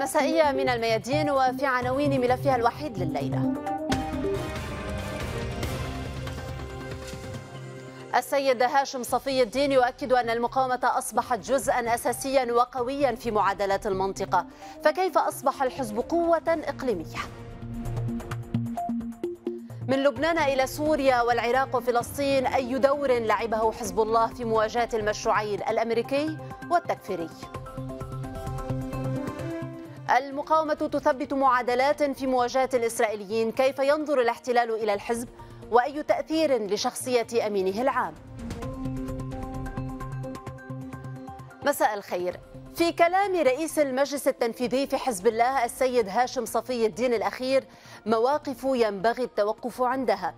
المسائية من الميادين وفي عناوين ملفها الوحيد لليلة السيد هاشم صفي الدين يؤكد أن المقاومة أصبحت جزءا أساسيا وقويا في معادلات المنطقة فكيف أصبح الحزب قوة إقليمية؟ من لبنان إلى سوريا والعراق وفلسطين أي دور لعبه حزب الله في مواجهة المشروعين الأمريكي والتكفيري؟ المقاومة تثبت معادلات في مواجهة الإسرائيليين كيف ينظر الاحتلال إلى الحزب وأي تأثير لشخصية أمينه العام مساء الخير في كلام رئيس المجلس التنفيذي في حزب الله السيد هاشم صفي الدين الأخير مواقف ينبغي التوقف عندها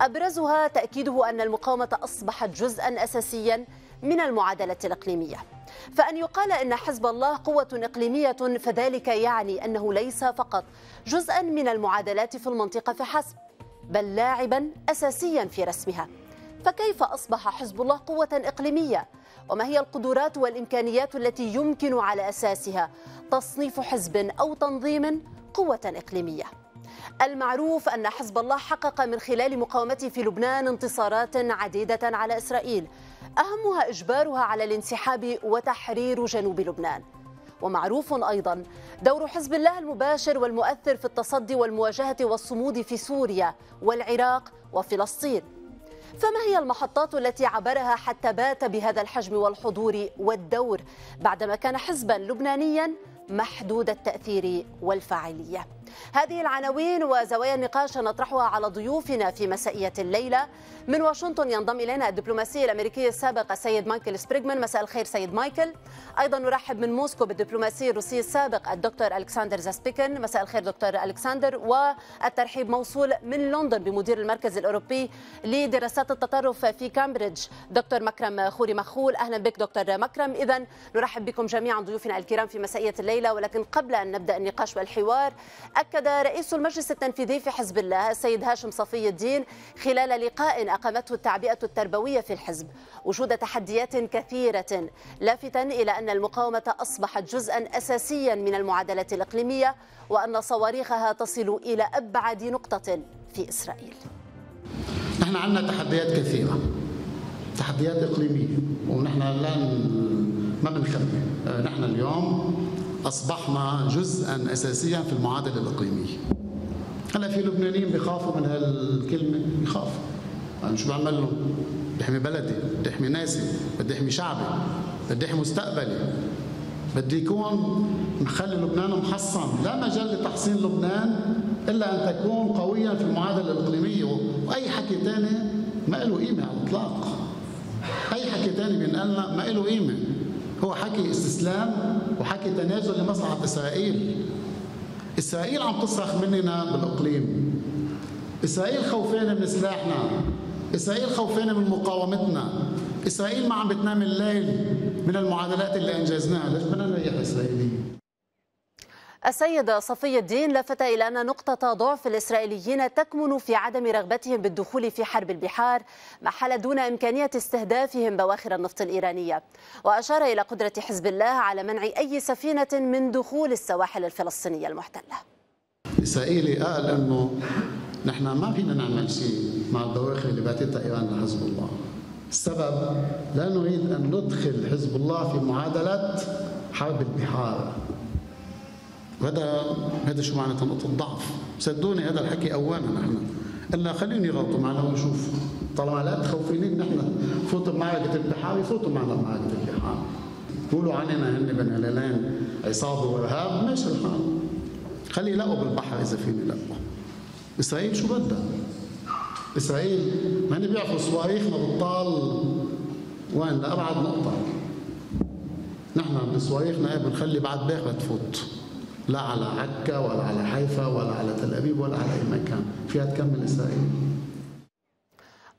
أبرزها تأكيده أن المقاومة أصبحت جزءا أساسيا من المعادلة الإقليمية فأن يقال أن حزب الله قوة إقليمية فذلك يعني أنه ليس فقط جزءا من المعادلات في المنطقة فحسب بل لاعبا أساسيا في رسمها فكيف أصبح حزب الله قوة إقليمية؟ وما هي القدرات والإمكانيات التي يمكن على أساسها تصنيف حزب أو تنظيم قوة إقليمية؟ المعروف أن حزب الله حقق من خلال مقاومته في لبنان انتصارات عديدة على إسرائيل أهمها إجبارها على الانسحاب وتحرير جنوب لبنان ومعروف أيضا دور حزب الله المباشر والمؤثر في التصدي والمواجهة والصمود في سوريا والعراق وفلسطين فما هي المحطات التي عبرها حتى بات بهذا الحجم والحضور والدور بعدما كان حزبا لبنانيا محدود التأثير والفاعلية هذه العناوين وزوايا النقاش نطرحها على ضيوفنا في مسائية الليلة من واشنطن ينضم إلينا الدبلوماسي الأمريكي السابق السيد مايكل سبريغمان مساء الخير سيد مايكل أيضا نرحب من موسكو بالدبلوماسي الروسي السابق الدكتور ألكسندر زاسبيكن مساء الخير دكتور ألكسندر والترحيب موصول من لندن بمدير المركز الأوروبي لدراسات التطرف في كامبريدج دكتور مكرم خوري مخول أهلا بك دكتور مكرم إذا نرحب بكم جميعا ضيوفنا الكرام في مسائية الليلة ولكن قبل أن نبدأ النقاش والحوار أكد رئيس المجلس التنفيذي في حزب الله السيد هاشم صفي الدين خلال لقاء أقامته التعبئة التربوية في الحزب وجود تحديات كثيرة لافتا إلى أن المقاومة أصبحت جزءا أساسيا من المعادلة الإقليمية وأن صواريخها تصل إلى أبعد نقطة في إسرائيل نحن عندنا تحديات كثيرة تحديات إقليمية ونحن لا ما بنخبي آه، نحن اليوم اصبحنا جزءا اساسيا في المعادله الاقليميه هلا في لبنانيين بيخافوا من هالكلمه بيخافوا انا شو بعمل لهم بحمي بلدي بدي احمي ناسي بدي احمي شعبي بدي احمي مستقبلي بدي يكون نخلي لبنان محصن لا مجال لتحصين لبنان الا ان تكون قويا في المعادله الاقليميه واي حكي ثاني ما له قيمه على الاطلاق اي حكي ثاني بينقلنا ما له قيمه هو حكي استسلام وحكي تنازل لمصلحة إسرائيل إسرائيل عم تصرخ مننا بالإقليم إسرائيل خوفانة من سلاحنا إسرائيل خوفانة من مقاومتنا إسرائيل ما عم بتنام الليل من المعادلات اللي أنجزناها ليش بدنا نريح إسرائيليين السيدة صفي الدين لفت إلى أن نقطة ضعف الإسرائيليين تكمن في عدم رغبتهم بالدخول في حرب البحار ما حال دون إمكانية استهدافهم بواخر النفط الإيرانية وأشار إلى قدرة حزب الله على منع أي سفينة من دخول السواحل الفلسطينية المحتلة إسرائيلي قال أنه نحن ما فينا نعمل شيء مع البواخر اللي بعتتها إيران لحزب الله السبب لا نريد أن ندخل حزب الله في معادلة حرب البحار وهذا هذا شو معناته نقطة ضعف صدقوني هذا الحكي أوانا نحن إلا خليهم يغلطوا معنا ونشوف طالما لا متخوفين نحن فوتوا بمعركة البحار يفوتوا معنا بمعركة البحار يقولوا علينا هن بن هلالين عصابة وإرهاب ماشي الحال خلي يلاقوا بالبحر إذا فين يلاقوا إسرائيل شو بدها؟ إسرائيل ما هن بيعرفوا صواريخنا بتطال وين لأبعد نقطة نحن بصواريخنا بنخلي بعد باخرة تفوت لا على عكا ولا على حيفا ولا على تل أبيب ولا على أي مكان فيها تكمل إسرائيل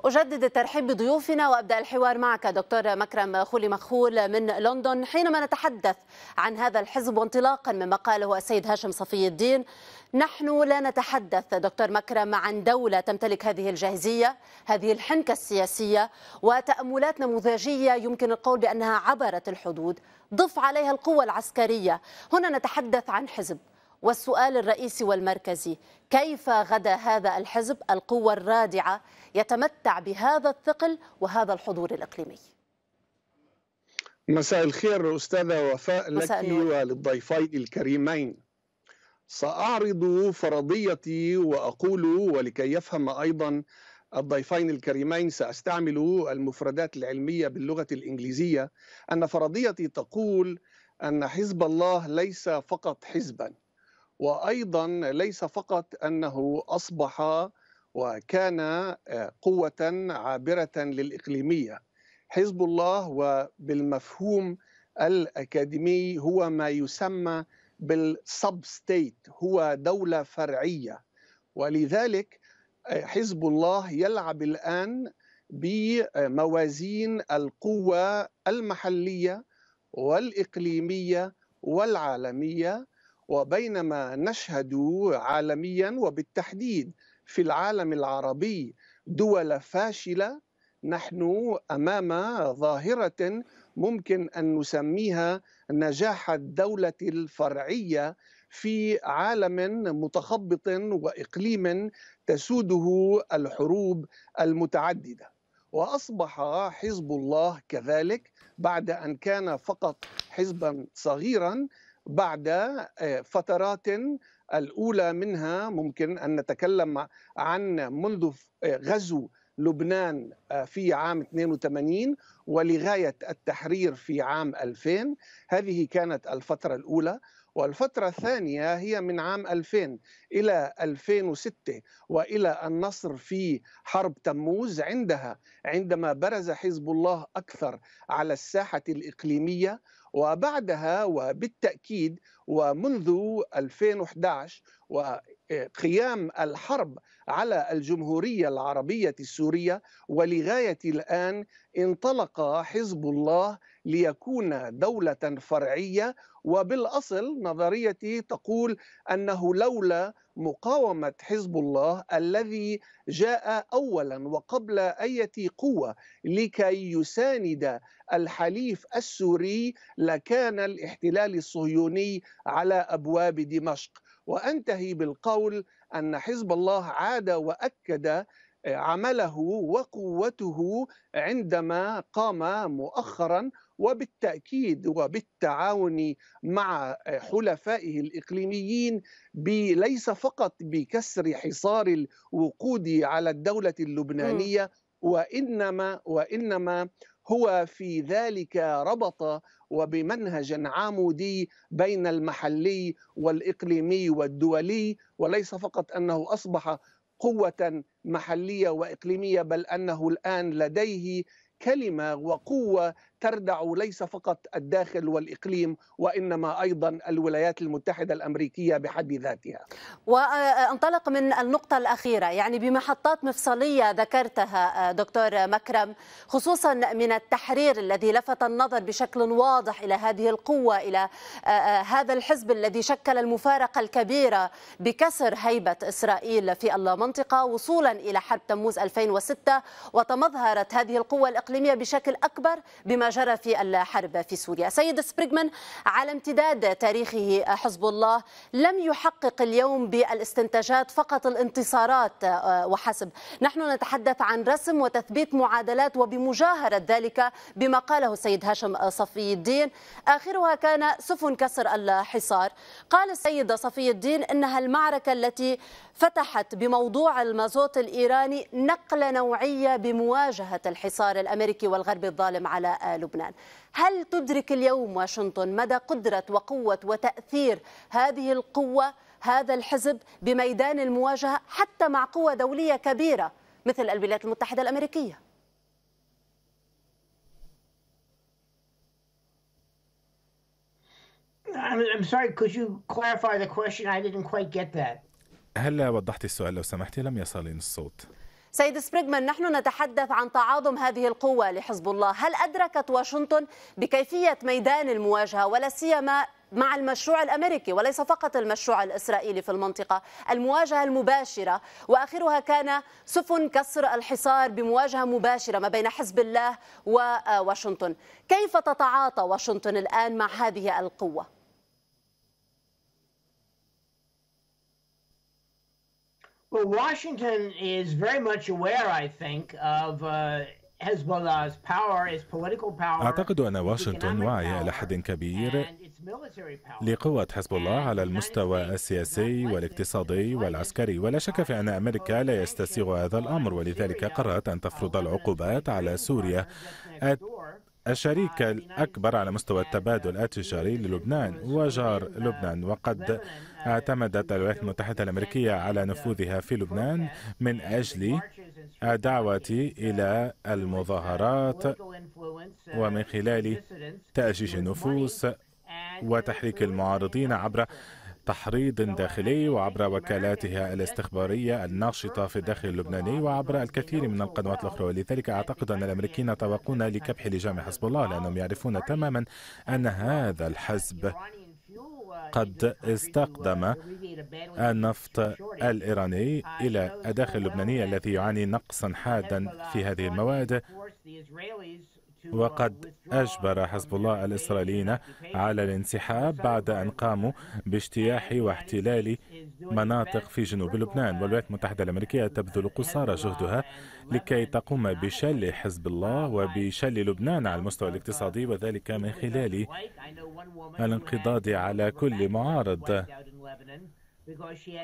أجدد الترحيب بضيوفنا وأبدأ الحوار معك دكتور مكرم خولي مخول من لندن حينما نتحدث عن هذا الحزب وانطلاقا مما قاله السيد هاشم صفي الدين نحن لا نتحدث دكتور مكرم عن دولة تمتلك هذه الجاهزية هذه الحنكة السياسية وتأملات نموذجية يمكن القول بأنها عبرت الحدود ضف عليها القوة العسكرية هنا نتحدث عن حزب والسؤال الرئيسي والمركزي كيف غدا هذا الحزب القوة الرادعة يتمتع بهذا الثقل وهذا الحضور الإقليمي مساء الخير أستاذة وفاء لك وللضيفين الكريمين سأعرض فرضيتي وأقول ولكي يفهم أيضا الضيفين الكريمين سأستعمل المفردات العلمية باللغة الإنجليزية أن فرضيتي تقول أن حزب الله ليس فقط حزبا وايضا ليس فقط انه اصبح وكان آه، قوه عابره للاقليميه حزب الله وبالمفهوم الاكاديمي هو ما يسمى بالسب ستيت هو دوله فرعيه ولذلك آه، حزب الله يلعب الان بموازين القوه المحليه والاقليميه والعالميه وبينما نشهد عالميا وبالتحديد في العالم العربي دول فاشله نحن امام ظاهره ممكن ان نسميها نجاح الدوله الفرعيه في عالم متخبط واقليم تسوده الحروب المتعدده واصبح حزب الله كذلك بعد ان كان فقط حزبا صغيرا بعد آه، فترات الاولى منها ممكن ان نتكلم عن منذ آه، غزو لبنان آه، في عام 82 ولغايه التحرير في عام 2000 هذه كانت الفتره الاولى والفترة الثانية هي من عام 2000 إلى 2006 وإلى النصر في حرب تموز عندها عندما برز حزب الله أكثر على الساحة الإقليمية وبعدها وبالتأكيد ومنذ 2011 وقيام الحرب على الجمهورية العربية السورية ولغاية الآن انطلق حزب الله ليكون دولة فرعية وبالأصل نظريتي تقول أنه لولا مقاومه حزب الله الذي جاء اولا وقبل اي قوه لكي يساند الحليف السوري لكان الاحتلال الصهيوني على ابواب دمشق وانتهي بالقول ان حزب الله عاد واكد عمله وقوته عندما قام مؤخرا وبالتأكيد وبالتعاون مع حلفائه الإقليميين ليس فقط بكسر حصار الوقود على الدولة اللبنانية وإنما وإنما هو في ذلك ربط وبمنهج عامودي بين المحلي والإقليمي والدولي وليس فقط أنه أصبح قوة محلية وإقليمية بل أنه الآن لديه كلمة وقوة تردع ليس فقط الداخل والاقليم وانما ايضا الولايات المتحده الامريكيه بحد ذاتها. وانطلق من النقطه الاخيره يعني بمحطات مفصليه ذكرتها آه، دكتور مكرم خصوصا من التحرير الذي لفت النظر بشكل واضح الى هذه القوه الى آه، آه، هذا الحزب الذي شكل المفارقه الكبيره بكسر هيبه اسرائيل في المنطقه وصولا الى حرب تموز 2006 وتمظهرت هذه القوه الاقليميه بشكل اكبر بما ما جرى في الحرب في سوريا سيد سبريغمان على امتداد تاريخه حزب الله لم يحقق اليوم بالاستنتاجات فقط الانتصارات آه، وحسب نحن نتحدث عن رسم وتثبيت معادلات وبمجاهرة ذلك بما قاله السيد هاشم صفي الدين آخرها كان سفن كسر الحصار قال السيد صفي الدين إنها المعركة التي فتحت بموضوع المازوت الإيراني نقلة نوعية بمواجهة الحصار الأمريكي والغرب الظالم على لبنان هل تدرك اليوم واشنطن مدى قدرة وقوة وتأثير هذه القوة هذا الحزب بميدان المواجهة حتى مع قوة دولية كبيرة مثل الولايات المتحدة الأمريكية I'm sorry, could you clarify the question? I didn't quite get that. هلا وضحتي السؤال لو سمحتي لم يصلني الصوت. سيد سبريغمان نحن نتحدث عن تعاظم هذه القوة لحزب الله هل أدركت واشنطن بكيفية ميدان المواجهة ولا سيما مع المشروع الامريكي وليس فقط المشروع الاسرائيلي في المنطقه، المواجهه المباشره واخرها كان سفن كسر الحصار بمواجهه مباشره ما بين حزب الله وواشنطن، آه، كيف تتعاطى واشنطن الان مع هذه القوه؟ Well, Washington is very much aware, I think, of uh, Hezbollah's power, its political power. أعتقد أن واشنطن واعية إلى حد كبير لقوة حزب الله على المستوى السياسي والاقتصادي والعسكري ولا شك في أن أمريكا لا يستسيغ هذا الأمر ولذلك قررت أن تفرض العقوبات على سوريا الشريك الأكبر على مستوى التبادل التجاري للبنان وجار لبنان وقد اعتمدت الولايات المتحدة الأمريكية على نفوذها في لبنان من أجل الدعوة إلى المظاهرات ومن خلال تأجيج النفوس وتحريك المعارضين عبر تحريض داخلي وعبر وكالاتها الاستخبارية الناشطة في الداخل اللبناني وعبر الكثير من القنوات الأخرى ولذلك أعتقد أن الأمريكيين توقون لكبح لجام حزب الله لأنهم يعرفون تماما أن هذا الحزب قد استخدم النفط الإيراني إلى الداخل اللبناني الذي يعاني نقصا حادا في هذه المواد وقد أجبر حزب الله الإسرائيليين على الانسحاب بعد أن قاموا باجتياح واحتلال مناطق في جنوب لبنان والولايات المتحدة الأمريكية تبذل قصارى جهدها لكي تقوم بشل حزب الله وبشل لبنان على المستوى الاقتصادي وذلك من خلال الانقضاض على كل معارض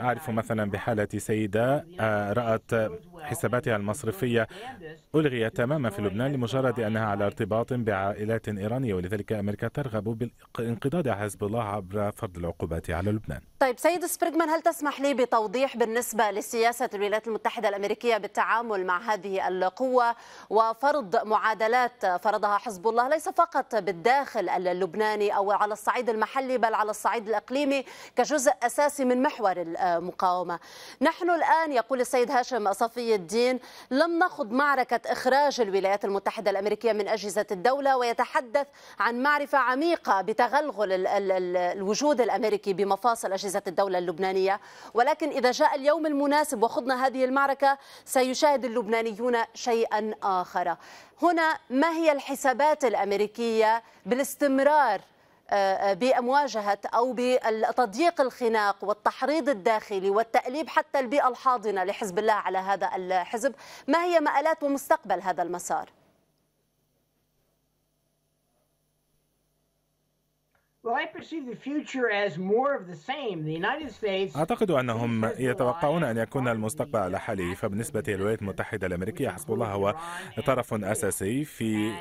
أعرف مثلا بحالة سيدة آه، رأت حساباتها المصرفية ألغيت تماما في لبنان لمجرد أنها على ارتباط بعائلات إيرانية ولذلك أمريكا ترغب بانقضاض حزب الله عبر فرض العقوبات على لبنان طيب سيد سبريغمان هل تسمح لي بتوضيح بالنسبة لسياسة الولايات المتحدة الأمريكية بالتعامل مع هذه القوة وفرض معادلات فرضها حزب الله ليس فقط بالداخل اللبناني أو على الصعيد المحلي بل على الصعيد الإقليمي كجزء أساسي من محور المقاومة نحن الآن يقول السيد هاشم صفي الدين لم نخض معركة إخراج الولايات المتحدة الأمريكية من أجهزة الدولة ويتحدث عن معرفة عميقة بتغلغل الوجود الأمريكي بمفاصل أجهزة الدولة اللبنانية ولكن إذا جاء اليوم المناسب وخضنا هذه المعركة سيشاهد اللبنانيون شيئا آخر هنا ما هي الحسابات الأمريكية بالاستمرار آه، آه، بمواجهة أو بتضييق الخناق والتحريض الداخلي والتأليب حتى البيئة الحاضنة لحزب الله على هذا الحزب ما هي مآلات ومستقبل هذا المسار؟ أعتقد أنهم يتوقعون أن يكون المستقبل على حاله فبالنسبة للولايات المتحدة الأمريكية حسب الله هو طرف أساسي في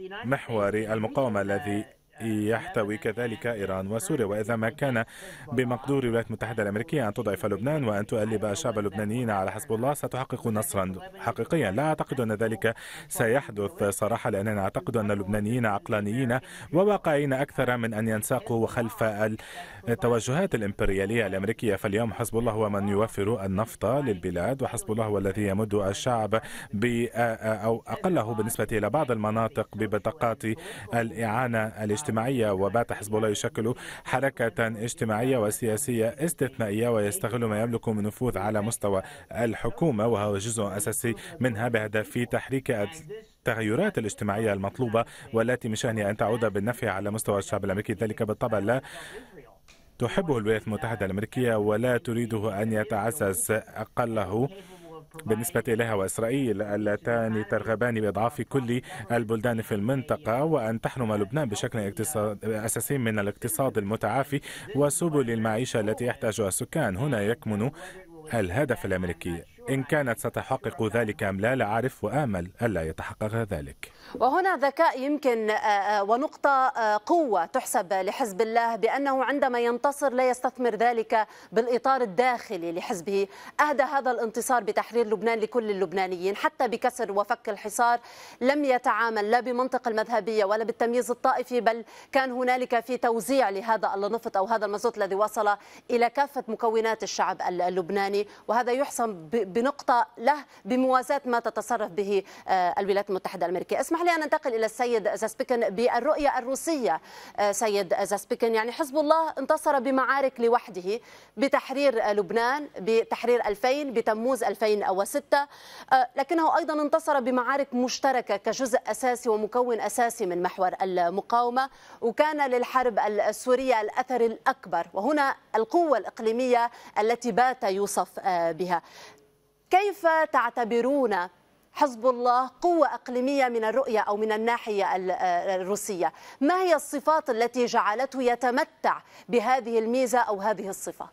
uh, محور المقاومة الذي يحتوي كذلك إيران وسوريا وإذا ما كان بمقدور الولايات المتحدة الأمريكية أن تضعف لبنان وأن تؤلب الشعب اللبنانيين على حزب الله ستحقق نصرا حقيقيا لا أعتقد أن ذلك سيحدث صراحة لأننا أعتقد أن اللبنانيين عقلانيين وواقعيين أكثر من أن ينساقوا خلف ال التوجهات الإمبريالية الأمريكية فاليوم حزب الله هو من يوفر النفط للبلاد وحزب الله هو الذي يمد الشعب ب أو أقله بالنسبة إلى بعض المناطق ببطاقات الإعانة الاجتماعية وبات حزب الله يشكل حركة اجتماعية وسياسية استثنائية ويستغل ما يملك من نفوذ على مستوى الحكومة وهو جزء أساسي منها بهدف تحريك التغيرات الاجتماعية المطلوبة والتي من شأنها أن تعود بالنفع على مستوى الشعب الأمريكي ذلك بالطبع لا تحبه الولايات المتحدة الأمريكية ولا تريده أن يتعزز أقله بالنسبة إليها وإسرائيل اللتان ترغبان بإضعاف كل البلدان في المنطقة وأن تحرم لبنان بشكل أساسي من الاقتصاد المتعافي وسبل المعيشة التي يحتاجها السكان هنا يكمن الهدف الأمريكي إن كانت ستحقق ذلك أم لا لا أعرف وآمل ألا يتحقق ذلك وهنا ذكاء يمكن آه، آه، ونقطة آه، قوة تحسب لحزب الله بأنه عندما ينتصر لا يستثمر ذلك بالإطار الداخلي لحزبه أهدى هذا الانتصار بتحرير لبنان لكل اللبنانيين حتى بكسر وفك الحصار لم يتعامل لا بمنطق المذهبية ولا بالتمييز الطائفي بل كان هنالك في توزيع لهذا النفط أو هذا المزوت الذي وصل إلى كافة مكونات الشعب اللبناني وهذا يحسن ب بنقطة له بموازاة ما تتصرف به آه، الولايات المتحدة الأمريكية اسمح لي أن أنتقل إلى السيد زاسبيكن بالرؤية الروسية آه، سيد زاسبيكن يعني حزب الله انتصر بمعارك لوحده بتحرير لبنان بتحرير 2000 بتموز 2006 آه، لكنه أيضا انتصر بمعارك مشتركة كجزء أساسي ومكون أساسي من محور المقاومة وكان للحرب السورية الأثر الأكبر وهنا القوة الإقليمية التي بات يوصف بها كيف تعتبرون حزب الله قوة أقليمية من الرؤية أو من الناحية آه، الروسية ما هي الصفات التي جعلته يتمتع بهذه الميزة أو هذه الصفة؟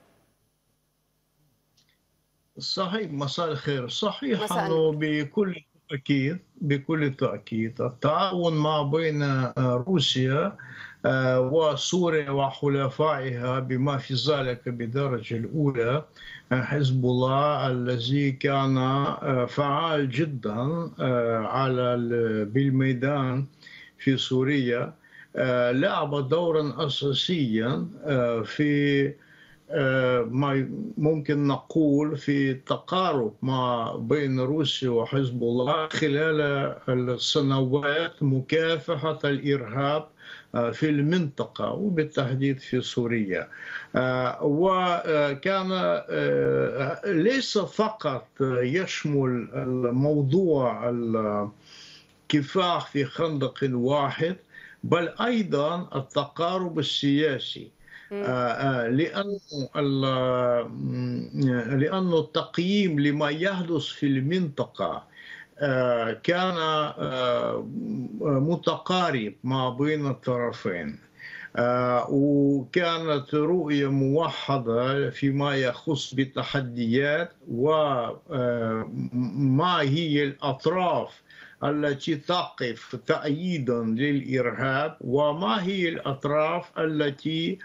صحيح مساء الخير صحيح مساء بكل تأكيد بكل تأكيد التعاون ما بين آه، روسيا آه، وسوريا وحلفائها بما في ذلك بالدرجة الأولى آه، حزب الله الذي كان آه، فعال جدا على بالميدان في سوريا لعب دورا أساسيا في آه، ما ممكن نقول في تقارب ما بين روسيا وحزب الله خلال السنوات مكافحة الإرهاب آه، في المنطقة وبالتحديد في سوريا آه، وكان ليس فقط يشمل الموضوع الكفاح في خندق واحد بل أيضا التقارب السياسي آه، آه، لأن آه، لأن التقييم لما يحدث في المنطقة كان متقارب ما بين الطرفين وكانت رؤية موحدة فيما يخص بالتحديات وما هي الأطراف التي تقف تأييدا للإرهاب وما هي الأطراف التي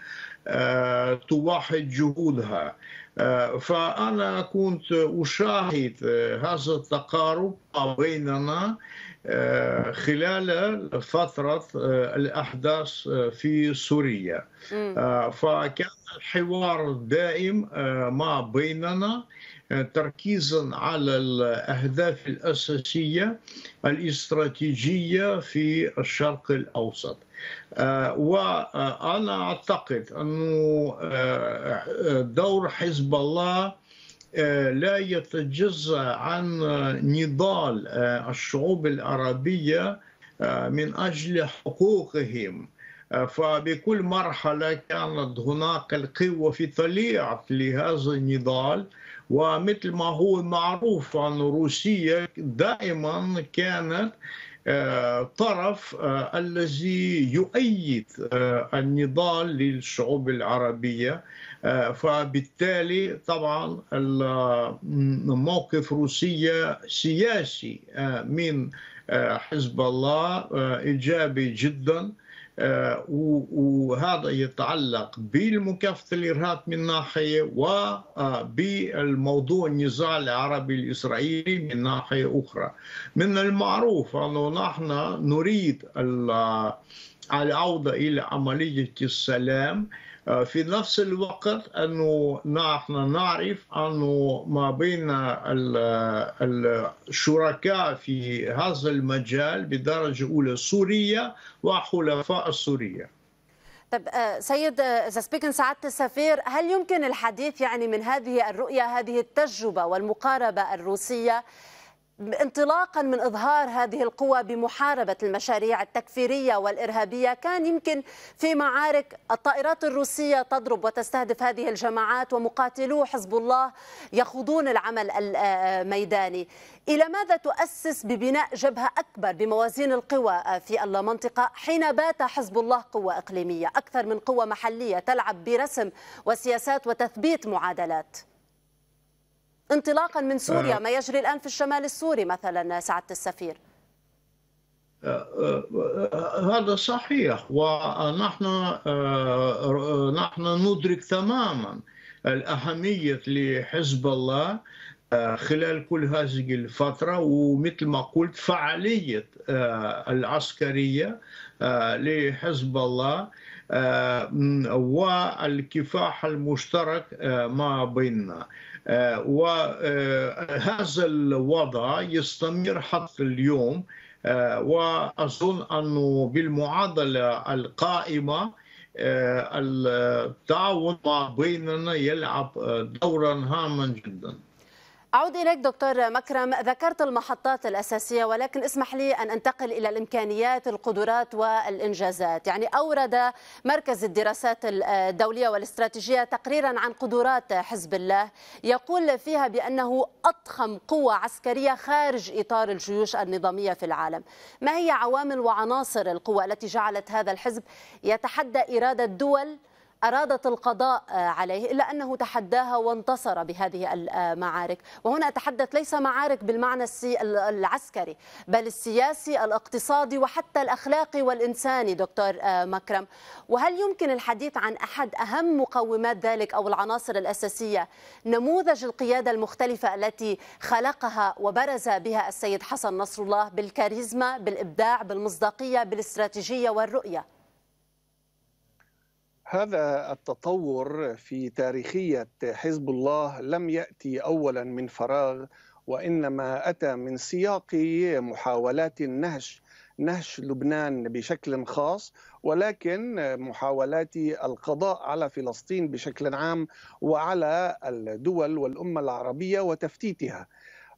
آه، توحد جهودها آه، فأنا كنت أشاهد آه، هذا التقارب بيننا خلال فترة الأحداث في سوريا فكان الحوار دائم ما بيننا تركيزا على الاهداف الاساسيه الاستراتيجيه في الشرق الاوسط آه، وانا اعتقد انه آه، دور حزب الله آه، لا يتجزا عن نضال الشعوب العربيه من اجل حقوقهم فبكل مرحله كانت هناك القوه في طليعه لهذا النضال ومثل ما هو معروف عن روسيا دائما كانت آه، طرف آه، الذي يؤيد آه، النضال للشعوب العربية فبالتالي طبعا موقف روسيا سياسي من حزب الله إيجابي جدا آه، وهذا يتعلق بالمكافحة الإرهاب من ناحية وبالموضوع آه، النزاع العربي الإسرائيلي من ناحية أخرى من المعروف أنه نحن نريد آه، العودة إلى عملية السلام آه، في نفس الوقت أنه نحن نعرف أنه ما بين الشركاء في هذا المجال بدرجة أولى سوريا وحلفاء سوريا طب آه، سيد سبيكن آه، سعادة السفير هل يمكن الحديث يعني من هذه الرؤية هذه التجربة والمقاربة الروسية انطلاقا من اظهار هذه القوى بمحاربه المشاريع التكفيريه والارهابيه كان يمكن في معارك الطائرات الروسيه تضرب وتستهدف هذه الجماعات ومقاتلو حزب الله يخوضون العمل الميداني الى ماذا تؤسس ببناء جبهه اكبر بموازين القوى في المنطقه حين بات حزب الله قوه اقليميه اكثر من قوه محليه تلعب برسم وسياسات وتثبيت معادلات انطلاقا من سوريا آه. ما يجري الآن في الشمال السوري مثلا سعادة السفير آه، آه، هذا صحيح ونحن نحن ندرك تماما الأهمية لحزب الله خلال كل هذه الفترة ومثل ما قلت فعالية العسكرية لحزب الله والكفاح المشترك ما بيننا وهذا آه، الوضع يستمر حتى اليوم آه، واظن انه بالمعادله القائمه آه، التعاون بيننا يلعب دورا هاما جدا أعود إليك دكتور مكرم ذكرت المحطات الأساسية ولكن اسمح لي أن أنتقل إلى الإمكانيات القدرات والإنجازات يعني أورد مركز الدراسات الدولية والاستراتيجية تقريرا عن قدرات حزب الله يقول فيها بأنه أضخم قوة عسكرية خارج إطار الجيوش النظامية في العالم ما هي عوامل وعناصر القوة التي جعلت هذا الحزب يتحدى إرادة دول أرادت القضاء آه، عليه إلا أنه تحداها وانتصر بهذه المعارك وهنا أتحدث ليس معارك بالمعنى العسكري بل السياسي الاقتصادي وحتى الأخلاقي والإنساني دكتور آه، مكرم وهل يمكن الحديث عن أحد أهم مقومات ذلك أو العناصر الأساسية نموذج القيادة المختلفة التي خلقها وبرز بها السيد حسن نصر الله بالكاريزما بالإبداع بالمصداقية بالاستراتيجية والرؤية هذا التطور في تاريخيه حزب الله لم ياتي اولا من فراغ وانما اتى من سياق محاولات النهش نهش لبنان بشكل خاص ولكن محاولات القضاء على فلسطين بشكل عام وعلى الدول والامه العربيه وتفتيتها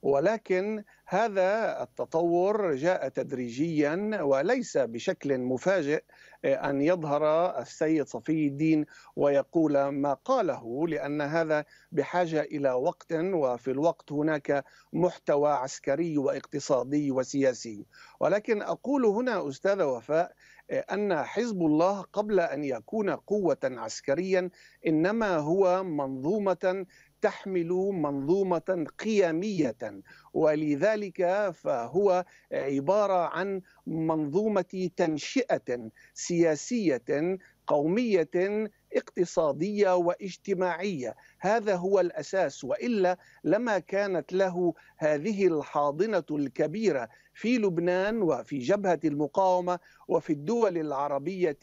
ولكن هذا التطور جاء تدريجيا وليس بشكل مفاجئ آه، ان يظهر السيد صفي الدين ويقول ما قاله لان هذا بحاجه الى وقت وفي الوقت هناك محتوى عسكري واقتصادي وسياسي ولكن اقول هنا استاذ وفاء آه، ان حزب الله قبل ان يكون قوه عسكريا انما هو منظومه تحمل منظومه قيميه ولذلك فهو عباره عن منظومه تنشئه سياسيه قوميه اقتصاديه واجتماعيه هذا هو الاساس والا لما كانت له هذه الحاضنه الكبيره في لبنان وفي جبهه المقاومه وفي الدول العربيه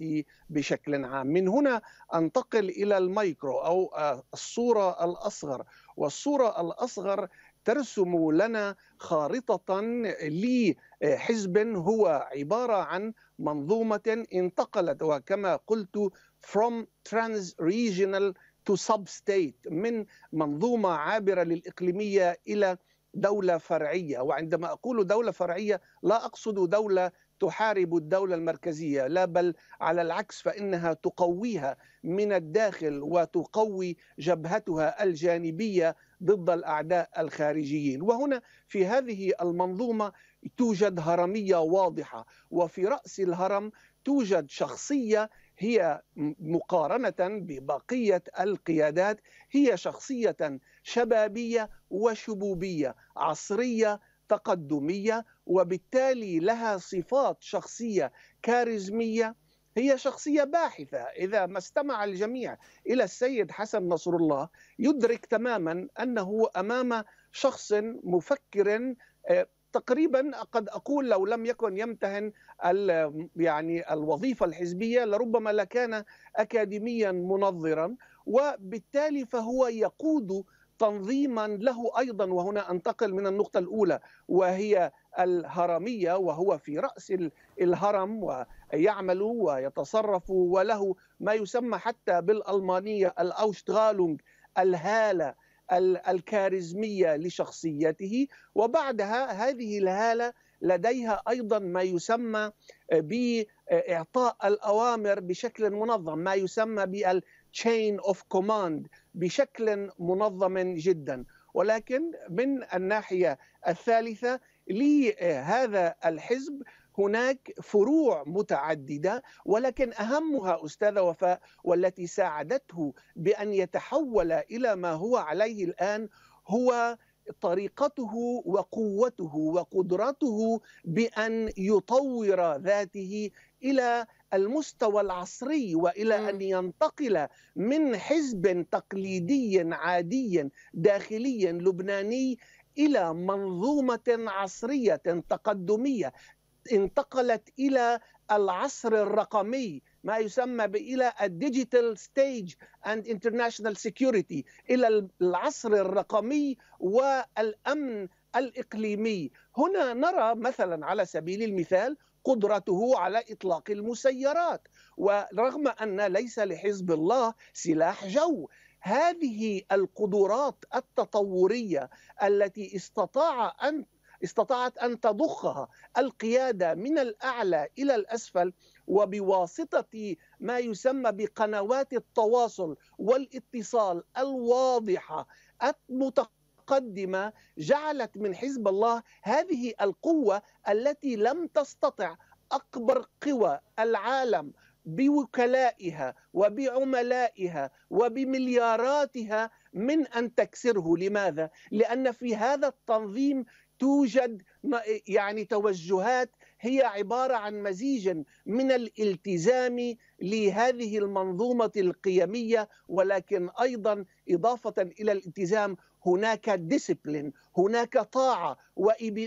بشكل عام من هنا انتقل الى الميكرو او الصوره الاصغر والصوره الاصغر ترسم لنا خارطه لحزب هو عباره عن منظومه انتقلت وكما قلت from trans-regional to sub-state من منظومة عابرة للإقليمية إلى دولة فرعية وعندما أقول دولة فرعية لا أقصد دولة تحارب الدولة المركزية لا بل على العكس فإنها تقويها من الداخل وتقوي جبهتها الجانبية ضد الأعداء الخارجيين وهنا في هذه المنظومة توجد هرمية واضحة وفي رأس الهرم توجد شخصية هي مقارنة ببقية القيادات هي شخصية شبابية وشبوبية عصرية تقدمية وبالتالي لها صفات شخصية كاريزمية هي شخصية باحثة إذا ما استمع الجميع إلى السيد حسن نصر الله يدرك تماما أنه أمام شخص مفكر آه، تقريبا قد اقول لو لم يكن يمتهن يعني الوظيفه الحزبيه لربما لكان اكاديميا منظرا وبالتالي فهو يقود تنظيما له ايضا وهنا انتقل من النقطه الاولى وهي الهرميه وهو في راس الهرم ويعمل ويتصرف وله ما يسمى حتى بالالمانيه الاوشتغالونج الهاله الكاريزميه لشخصيته وبعدها هذه الهاله لديها ايضا ما يسمى باعطاء الاوامر بشكل منظم ما يسمى بالتشين اوف كوماند بشكل منظم جدا ولكن من الناحيه الثالثه لهذا الحزب هناك فروع متعدده ولكن اهمها استاذه وفاء والتي ساعدته بان يتحول الى ما هو عليه الان هو طريقته وقوته وقدرته بان يطور ذاته الى المستوى العصري والى ان ينتقل من حزب تقليدي عادي داخلي لبناني الى منظومه عصريه تقدميه انتقلت الى العصر الرقمي ما يسمى الى الديجيتال ستيج اند انترناشونال سيكيورتي الى العصر الرقمي والامن الاقليمي هنا نرى مثلا على سبيل المثال قدرته على اطلاق المسيرات ورغم ان ليس لحزب الله سلاح جو هذه القدرات التطوريه التي استطاع ان استطاعت أن تضخها القيادة من الأعلى إلى الأسفل وبواسطة ما يسمى بقنوات التواصل والاتصال الواضحة المتقدمة جعلت من حزب الله هذه القوة التي لم تستطع أكبر قوى العالم بوكلائها وبعملائها وبملياراتها من أن تكسره لماذا؟ لأن في هذا التنظيم توجد يعني توجهات هي عباره عن مزيج من الالتزام لهذه المنظومه القيميه ولكن ايضا اضافه الى الالتزام هناك ديسبلين هناك طاعه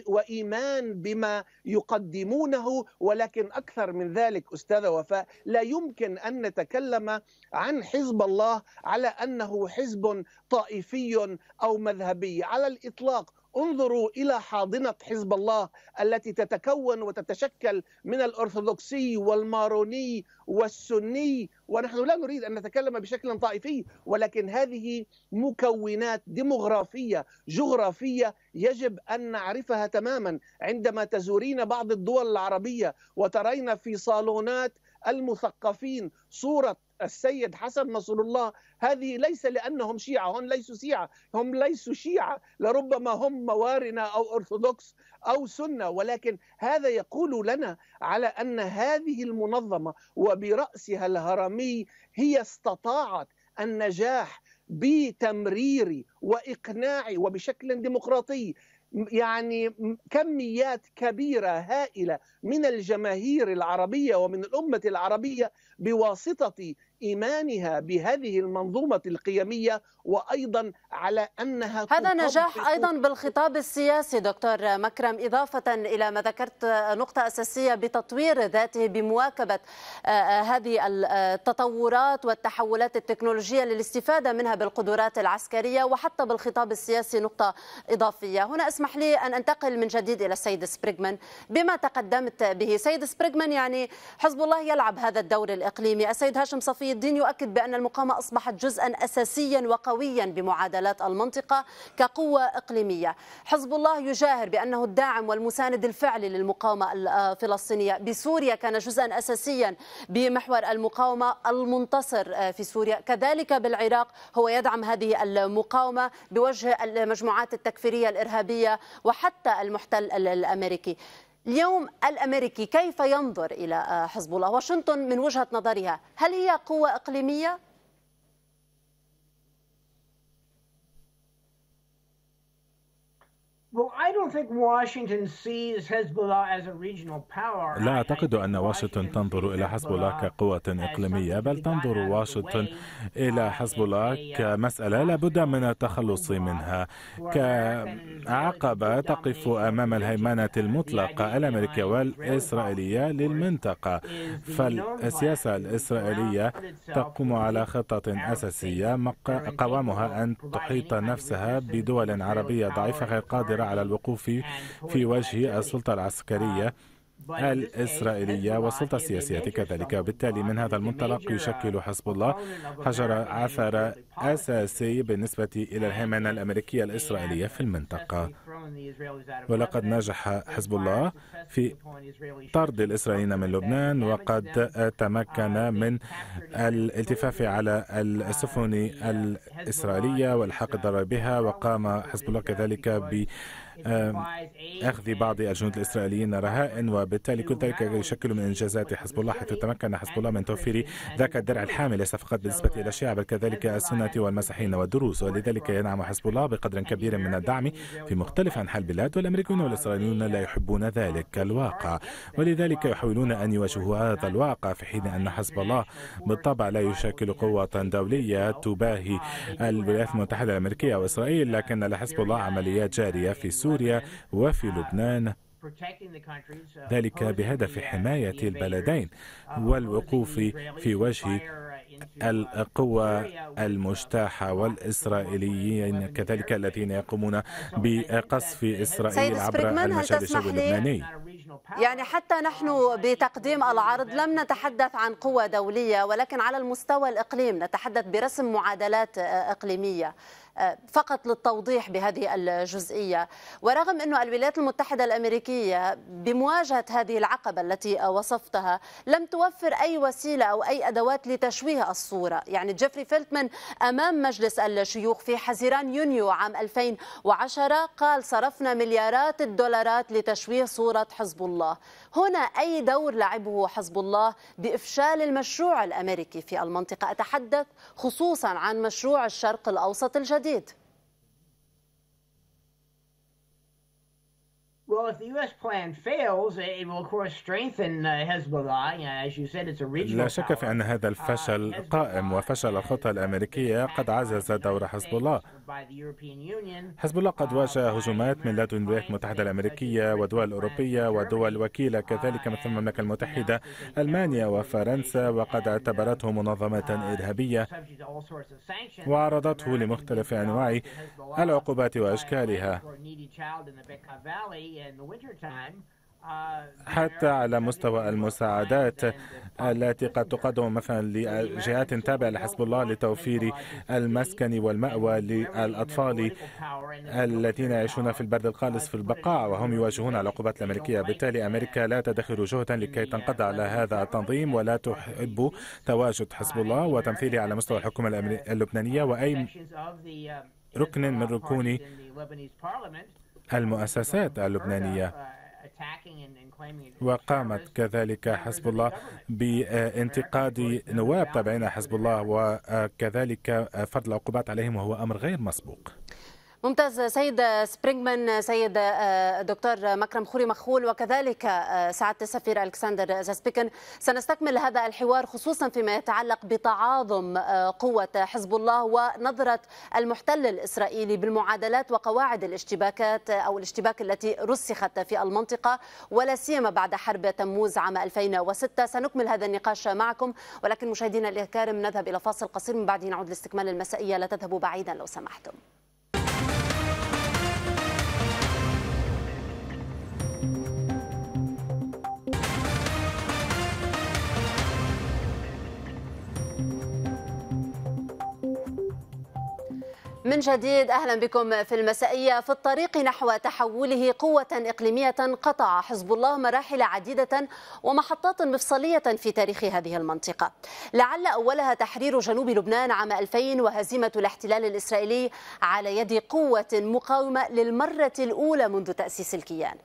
وايمان بما يقدمونه ولكن اكثر من ذلك استاذه وفاء لا يمكن ان نتكلم عن حزب الله على انه حزب طائفي او مذهبي على الاطلاق انظروا إلى حاضنة حزب الله التي تتكون وتتشكل من الأرثوذكسي والماروني والسني ونحن لا نريد أن نتكلم بشكل طائفي ولكن هذه مكونات ديموغرافية جغرافية يجب أن نعرفها تماما عندما تزورين بعض الدول العربية وترين في صالونات المثقفين صورة السيد حسن نصر الله هذه ليس لأنهم شيعة هم ليسوا شيعة هم ليسوا شيعة لربما هم موارنة أو أرثوذكس أو سنة ولكن هذا يقول لنا على أن هذه المنظمة وبرأسها الهرمي هي استطاعت النجاح بتمرير وإقناع وبشكل ديمقراطي يعني كميات كبيره هائله من الجماهير العربيه ومن الامه العربيه بواسطه ايمانها بهذه المنظومه القيميه وايضا على انها هذا نجاح ايضا بالخطاب السياسي دكتور مكرم اضافه الى ما ذكرت نقطه اساسيه بتطوير ذاته بمواكبه آه، آه، هذه آه، التطورات والتحولات التكنولوجيه للاستفاده منها بالقدرات العسكريه وحتى بالخطاب السياسي نقطه اضافيه هنا اسمح لي ان انتقل من جديد الى السيد سبريغمان بما تقدمت به سيد سبريغمان يعني حزب الله يلعب هذا الدور الاقليمي السيد هاشم صفي الدين يؤكد بأن المقاومة أصبحت جزءا أساسيا وقويا بمعادلات المنطقة كقوة إقليمية حزب الله يجاهر بأنه الداعم والمساند الفعلي للمقاومة الفلسطينية آه، بسوريا كان جزءا أساسيا بمحور المقاومة المنتصر آه، في سوريا كذلك بالعراق هو يدعم هذه المقاومة بوجه المجموعات التكفيرية الإرهابية وحتى المحتل الأمريكي اليوم الامريكي كيف ينظر الى آه، حزب الله؟ واشنطن من وجهه نظرها هل هي قوه اقليميه لا أعتقد أن واشنطن تنظر إلى حزب الله كقوة إقليمية بل تنظر واشنطن إلى حزب الله كمسألة لابد من التخلص منها كعقبة تقف أمام الهيمنة المطلقة الأمريكية والإسرائيلية للمنطقة فالسياسة الإسرائيلية تقوم على خطة أساسية قوامها أن تحيط نفسها بدول عربية ضعيفة غير قادرة على الوقوف في وجه السلطة العسكرية آه. الإسرائيلية والسلطة السياسية كذلك بالتالي من هذا المنطلق يشكل حزب الله حجر عثر أساسي بالنسبة إلى الهيمنة الأمريكية الإسرائيلية في المنطقة ولقد نجح حزب الله في طرد الإسرائيليين من لبنان وقد تمكن من الالتفاف على السفن الإسرائيلية والحق بها وقام حزب الله كذلك ب أخذ بعض الجنود الإسرائيليين رهائن وبالتالي كل ذلك يشكل من إنجازات حزب الله حيث تمكن حزب الله من توفير ذاك الدرع الحامل ليس فقط بالنسبة إلى الشيعة بل كذلك السنة والمسيحيين والدروز ولذلك ينعم حزب الله بقدر كبير من الدعم في مختلف أنحاء البلاد والأمريكيون والإسرائيليون لا يحبون ذلك الواقع ولذلك يحاولون أن يواجهوا هذا الواقع في حين أن حزب الله بالطبع لا يشكل قوة دولية تباهي الولايات المتحدة الأمريكية وإسرائيل لكن لحزب الله عمليات جارية في سوريا وفي لبنان ذلك بهدف حماية البلدين والوقوف في وجه القوى المجتاحة والإسرائيليين كذلك الذين يقومون بقصف إسرائيل عبر المشهد الشعبي اللبناني يعني حتى نحن بتقديم العرض لم نتحدث عن قوى دولية ولكن على المستوى الإقليم نتحدث برسم معادلات إقليمية فقط للتوضيح بهذه الجزئية ورغم أن الولايات المتحدة الأمريكية بمواجهة هذه العقبة التي وصفتها لم توفر أي وسيلة أو أي أدوات لتشويه الصورة يعني جيفري فيلتمان أمام مجلس الشيوخ في حزيران يونيو عام 2010 قال صرفنا مليارات الدولارات لتشويه صورة حزب الله هنا أي دور لعبه حزب الله بإفشال المشروع الأمريكي في المنطقة أتحدث خصوصا عن مشروع الشرق الأوسط الجديد did. Well, if the U.S. plan fails, it will of course strengthen Hezbollah. As you said, it's a regional. لا شك في أن هذا الفشل قائم وفشل الخطة الأمريكية قد عزز دور حزب الله. حزب الله قد uh, واجه هجومات من لدن الولايات المتحدة الأمريكية ودول أوروبية ودول وكيلة كذلك مثل uh, المملكة المتحدة ألمانيا وفرنسا uh, وقد اعتبرته منظمة إرهابية وعرضته لمختلف أنواع العقوبات وأشكالها حتى على مستوى المساعدات التي قد تقدم مثلا لجهات تابعة لحزب الله لتوفير المسكن والمأوى للأطفال الذين يعيشون في البرد الخالص في البقاع وهم يواجهون العقوبات الأمريكية بالتالي أمريكا لا تدخر جهدا لكي تنقض على هذا التنظيم ولا تحب تواجد حزب الله وتمثيله على مستوى الحكومة اللبنانية وأي ركن من ركون المؤسسات اللبنانية وقامت كذلك حزب الله بانتقاد نواب تابعين حزب الله وكذلك فرض العقوبات عليهم وهو أمر غير مسبوق ممتاز سيد سبرينغمان سيد آه، دكتور مكرم خوري مخول وكذلك آه، سعاده السفير الكسندر زاسبيكن سنستكمل هذا الحوار خصوصا فيما يتعلق بتعاظم آه، قوه حزب الله ونظره المحتل الاسرائيلي بالمعادلات وقواعد الاشتباكات او الاشتباك التي رسخت في المنطقه ولا سيما بعد حرب تموز عام 2006 سنكمل هذا النقاش معكم ولكن مشاهدينا الاكارم نذهب الى فاصل قصير من بعده نعود لاستكمال المسائيه لا تذهبوا بعيدا لو سمحتم من جديد اهلا بكم في المسائيه في الطريق نحو تحوله قوه اقليميه قطع حزب الله مراحل عديده ومحطات مفصليه في تاريخ هذه المنطقه لعل اولها تحرير جنوب لبنان عام 2000 وهزيمه الاحتلال الاسرائيلي على يد قوه مقاومه للمره الاولى منذ تاسيس الكيان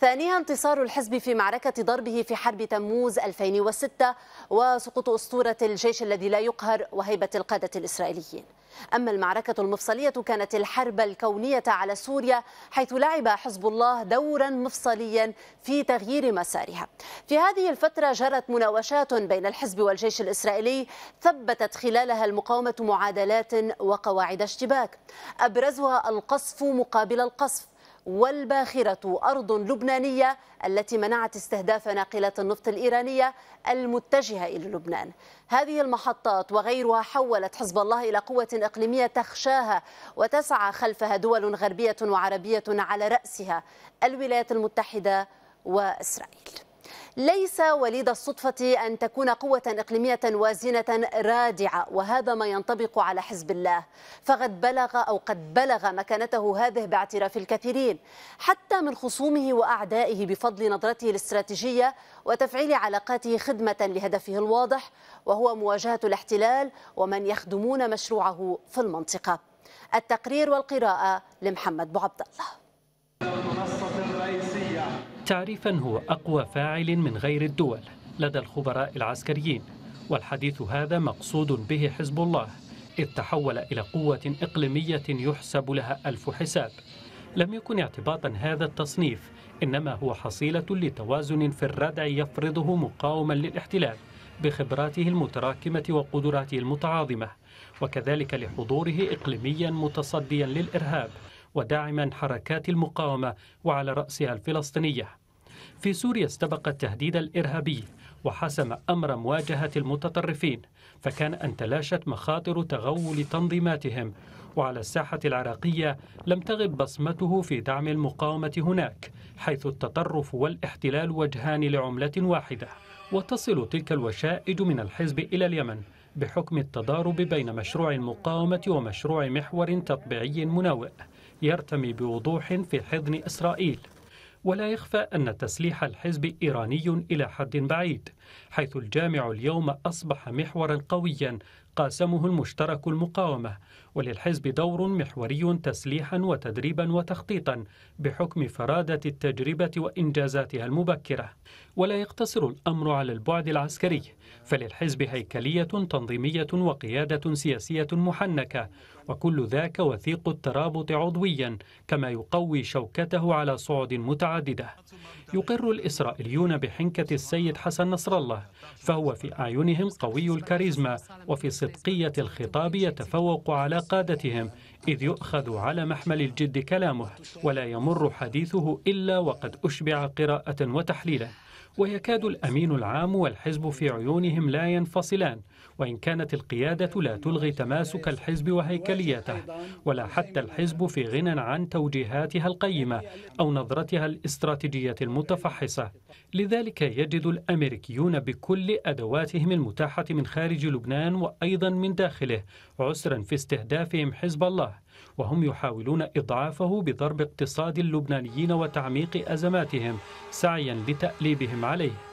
ثانيها انتصار الحزب في معركه ضربه في حرب تموز 2006 وسقوط اسطوره الجيش الذي لا يقهر وهيبه القاده الاسرائيليين أما المعركة المفصلية كانت الحرب الكونية على سوريا حيث لعب حزب الله دورا مفصليا في تغيير مسارها في هذه الفترة جرت مناوشات بين الحزب والجيش الإسرائيلي ثبتت خلالها المقاومة معادلات وقواعد اشتباك أبرزها القصف مقابل القصف والباخرة أرض لبنانية التي منعت استهداف ناقلات النفط الإيرانية المتجهة إلى لبنان هذه المحطات وغيرها حولت حزب الله إلى قوة إقليمية تخشاها وتسعى خلفها دول غربية وعربية على رأسها الولايات المتحدة وإسرائيل ليس وليد الصدفة أن تكون قوة إقليمية وازنة رادعة وهذا ما ينطبق على حزب الله فقد بلغ أو قد بلغ مكانته هذه باعتراف الكثيرين حتى من خصومه وأعدائه بفضل نظرته الاستراتيجية وتفعيل علاقاته خدمة لهدفه الواضح وهو مواجهة الاحتلال ومن يخدمون مشروعه في المنطقة التقرير والقراءة لمحمد عبد الله تعريفا هو أقوى فاعل من غير الدول لدى الخبراء العسكريين والحديث هذا مقصود به حزب الله إذ تحول إلى قوة إقليمية يحسب لها ألف حساب لم يكن اعتباطا هذا التصنيف إنما هو حصيلة لتوازن في الردع يفرضه مقاوما للاحتلال بخبراته المتراكمة وقدراته المتعاظمة وكذلك لحضوره إقليميا متصديا للإرهاب وداعما حركات المقاومة وعلى رأسها الفلسطينية في سوريا استبق التهديد الإرهابي وحسم أمر مواجهة المتطرفين فكان أن تلاشت مخاطر تغول تنظيماتهم وعلى الساحة العراقية لم تغب بصمته في دعم المقاومة هناك حيث التطرف والاحتلال وجهان لعملة واحدة وتصل تلك الوشائج من الحزب إلى اليمن بحكم التضارب بين مشروع المقاومة ومشروع محور تطبيعي مناوئ يرتمي بوضوح في حضن إسرائيل ولا يخفى أن تسليح الحزب إيراني إلى حد بعيد حيث الجامع اليوم أصبح محورا قويا قاسمه المشترك المقاومة وللحزب دور محوري تسليحا وتدريبا وتخطيطا بحكم فرادة التجربة وإنجازاتها المبكرة ولا يقتصر الأمر على البعد العسكري فللحزب هيكلية تنظيمية وقيادة سياسية محنكة وكل ذاك وثيق الترابط عضويا كما يقوي شوكته على صعد متعددة يقر الإسرائيليون بحنكة السيد حسن نصر الله فهو في أعينهم قوي الكاريزما وفي صدقية الخطاب يتفوق على قادتهم إذ يؤخذ على محمل الجد كلامه ولا يمر حديثه إلا وقد أشبع قراءة وتحليلا ويكاد الأمين العام والحزب في عيونهم لا ينفصلان وإن كانت القيادة لا تلغي تماسك الحزب وهيكليته ولا حتى الحزب في غنى عن توجيهاتها القيمة أو نظرتها الاستراتيجية المتفحصة لذلك يجد الأمريكيون بكل أدواتهم المتاحة من خارج لبنان وأيضا من داخله عسرا في استهدافهم حزب الله وهم يحاولون إضعافه بضرب اقتصاد اللبنانيين وتعميق أزماتهم سعيا لتأليبهم عليه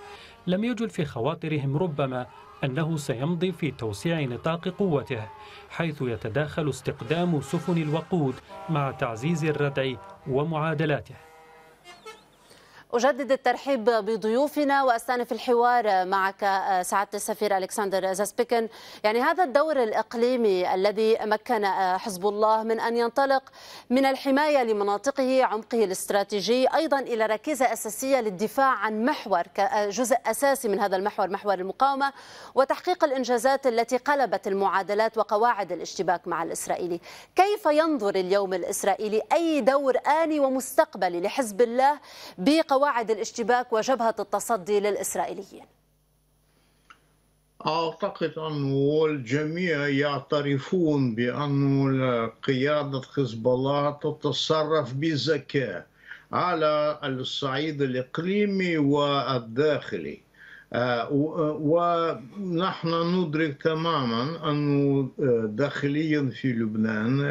لم يجل في خواطرهم ربما أنه سيمضي في توسيع نطاق قوته حيث يتداخل استقدام سفن الوقود مع تعزيز الردع ومعادلاته أجدد الترحيب بضيوفنا وأستأنف الحوار معك آه، سعادة السفير ألكسندر زاسبيكن يعني هذا الدور الإقليمي الذي مكن آه، حزب الله من أن ينطلق من الحماية لمناطقه عمقه الاستراتيجي أيضا إلى ركيزة أساسية للدفاع عن محور كجزء آه، أساسي من هذا المحور محور المقاومة وتحقيق الإنجازات التي قلبت المعادلات وقواعد الاشتباك مع الإسرائيلي كيف ينظر اليوم الإسرائيلي أي دور آني ومستقبلي لحزب الله بقواعد قواعد الاشتباك وجبهة التصدي للإسرائيليين أعتقد أن الجميع يعترفون بأن قيادة حزب الله تتصرف بذكاء على الصعيد الإقليمي والداخلي آه، آه، ونحن ندرك تماما أنه آه، داخليا في لبنان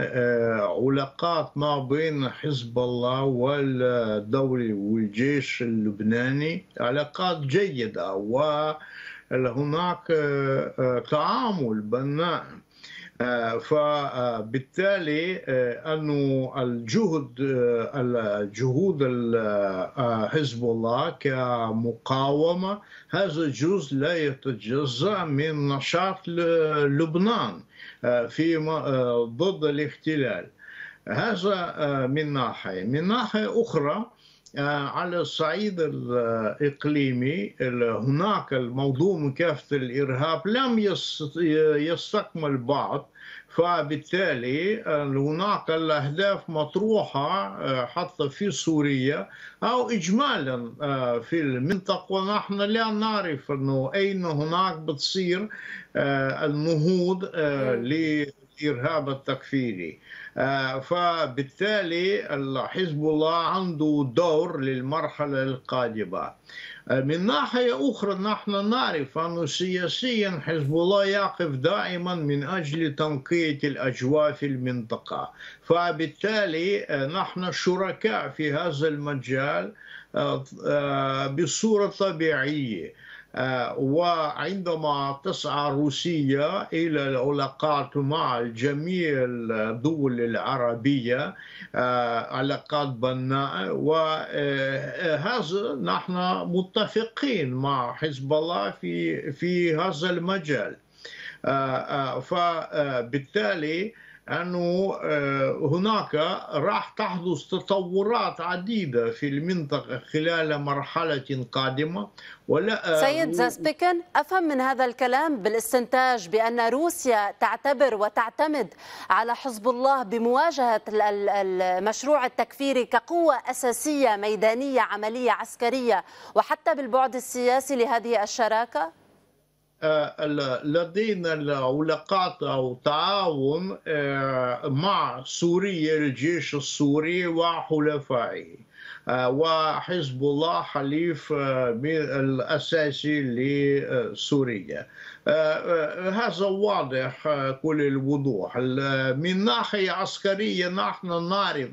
علاقات ما بين حزب الله والدولة والجيش اللبناني علاقات جيدة وهناك تعامل بناء آه، فبالتالي آه، انه الجهد آه، الجهود حزب الله كمقاومه هذا جزء لا يتجزا من نشاط لبنان في ضد الاحتلال هذا من ناحيه من ناحيه اخرى آه، على الصعيد الإقليمي هناك الموضوع مكافحة الإرهاب لم يستكمل بعض فبالتالي آه، هناك الأهداف مطروحة آه، حتى في سوريا أو إجمالا في المنطقة ونحن لا نعرف أنه أين هناك بتصير النهوض ل الارهاب التكفيري آه، فبالتالي حزب الله عنده دور للمرحله القادمه آه، من ناحيه اخرى نحن نعرف انه سياسيا حزب الله يقف دائما من اجل تنقيه الاجواء في المنطقه فبالتالي آه، نحن شركاء في هذا المجال بصوره طبيعيه وعندما تسعى روسيا إلى العلاقات مع جميع الدول العربية آه، علاقات بناء وهذا آه، آه، نحن متفقين مع حزب الله في في هذا المجال فبالتالي انه آه، هناك راح تحدث تطورات عديده في المنطقه خلال مرحله قادمه ولا آه، سيد زاسبيكن افهم من هذا الكلام بالاستنتاج بان روسيا تعتبر وتعتمد على حزب الله بمواجهه المشروع التكفيري كقوه اساسيه ميدانيه عمليه عسكريه وحتى بالبعد السياسي لهذه الشراكه آه، لدينا علاقات أو تعاون آه، مع سوريا الجيش السوري وحلفائه آه، وحزب الله حليف آه، الأساسي لسوريا آه، هذا واضح كل الوضوح من ناحية عسكرية نحن نعرف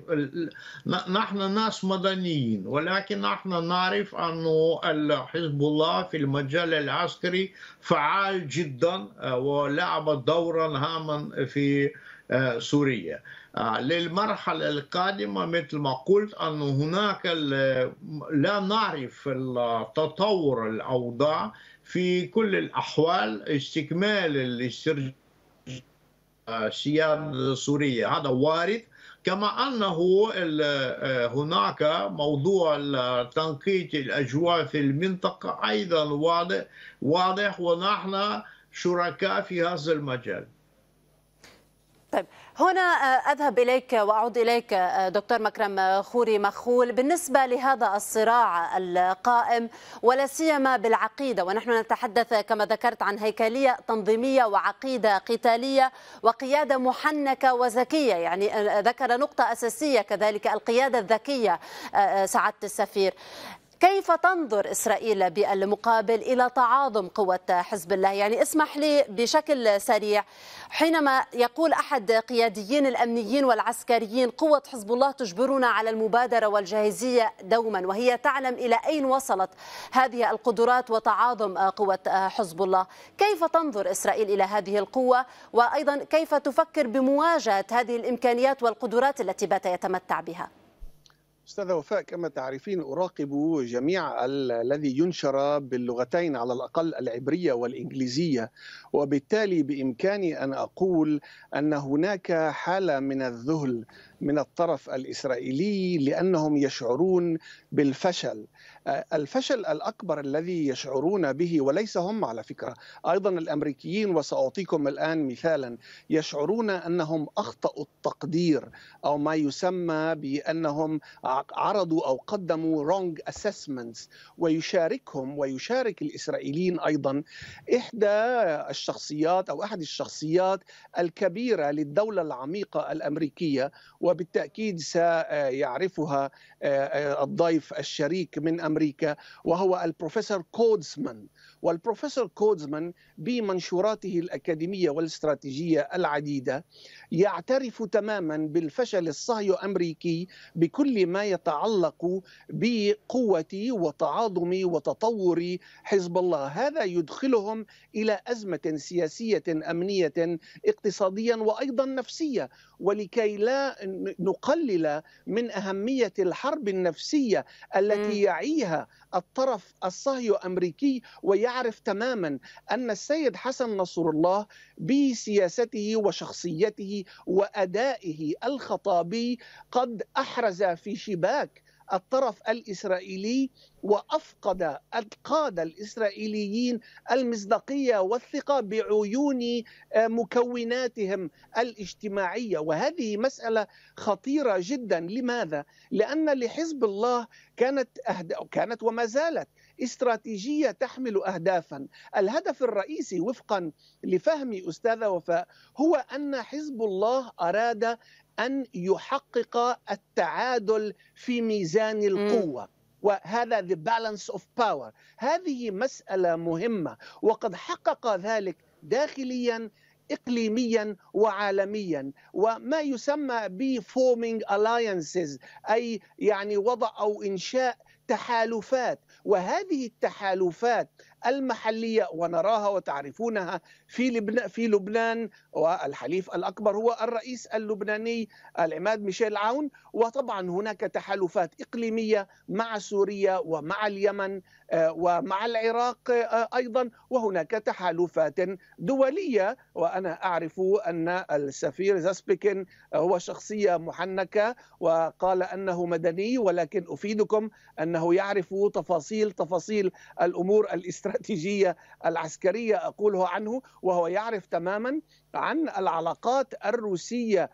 نحن ناس مدنيين ولكن نحن نعرف أن حزب الله في المجال العسكري فعال جدا ولعب دورا هاما في سوريا آه، للمرحلة القادمة مثل ما قلت أن هناك لا نعرف تطور الأوضاع في كل الأحوال استكمال السيادة السورية هذا وارد كما أنه آه، هناك موضوع تنقية الأجواء في المنطقة أيضا واضح, واضح ونحن شركاء في هذا المجال طيب هنا آه، أذهب إليك وأعود إليك آه، دكتور مكرم آه، خوري مخول بالنسبة لهذا الصراع القائم ولا سيما بالعقيدة ونحن نتحدث كما ذكرت عن هيكلية تنظيمية وعقيدة قتالية وقيادة محنكة وذكية يعني ذكر نقطة أساسية كذلك القيادة الذكية سعادة السفير كيف تنظر إسرائيل بالمقابل إلى تعاظم قوة حزب الله يعني اسمح لي بشكل سريع حينما يقول أحد قياديين الأمنيين والعسكريين قوة حزب الله تجبرنا على المبادرة والجاهزية دوما وهي تعلم إلى أين وصلت هذه القدرات وتعاظم قوة حزب الله كيف تنظر إسرائيل إلى هذه القوة وأيضا كيف تفكر بمواجهة هذه الإمكانيات والقدرات التي بات يتمتع بها استاذ وفاء كما تعرفين اراقب جميع الذي ينشر باللغتين على الاقل العبريه والانجليزيه وبالتالي بامكاني ان اقول ان هناك حاله من الذهل من الطرف الاسرائيلي لانهم يشعرون بالفشل آه، الفشل الاكبر الذي يشعرون به وليس هم على فكره ايضا الامريكيين وساعطيكم الان مثالا يشعرون انهم اخطاوا التقدير او ما يسمى بانهم عرضوا او قدموا wrong assessments ويشاركهم ويشارك الاسرائيليين ايضا احدى الشخصيات او احد الشخصيات الكبيره للدوله العميقه الامريكيه و وبالتاكيد سيعرفها آه، آه، الضيف الشريك من امريكا وهو البروفيسور كودزمان والبروفيسور كودزمان بمنشوراته الأكاديمية والاستراتيجية العديدة يعترف تماما بالفشل الصهيو أمريكي بكل ما يتعلق بقوة وتعاظم وتطور حزب الله هذا يدخلهم إلى أزمة سياسية أمنية اقتصاديا وأيضا نفسية ولكي لا نقلل من أهمية الحرب النفسية التي يعيها الطرف الصهيو أمريكي ويعرف تماما أن السيد حسن نصر الله بسياسته وشخصيته وأدائه الخطابي قد أحرز في شباك الطرف الاسرائيلي وافقد القاده الاسرائيليين المصداقيه والثقه بعيون آه، مكوناتهم الاجتماعيه وهذه مساله خطيره جدا لماذا لان لحزب الله كانت أهد... كانت وما زالت استراتيجيه تحمل اهدافا الهدف الرئيسي وفقا لفهم استاذه وفاء هو ان حزب الله اراد أن يحقق التعادل في ميزان القوة وهذا the balance of power هذه مسألة مهمة وقد حقق ذلك داخليا إقليميا وعالميا وما يسمى ب forming alliances أي يعني وضع أو إنشاء تحالفات وهذه التحالفات المحلية ونراها وتعرفونها في لبنان في لبنان والحليف الأكبر هو الرئيس اللبناني العماد ميشيل عون وطبعا هناك تحالفات إقليمية مع سوريا ومع اليمن آه، ومع العراق آه، أيضا وهناك تحالفات دولية وأنا أعرف أن السفير زاسبيكن هو شخصية محنكة وقال أنه مدني ولكن أفيدكم أنه يعرف تفاصيل تفاصيل الأمور الاستراتيجية الاستراتيجيه العسكريه اقوله عنه وهو يعرف تماما عن العلاقات الروسيه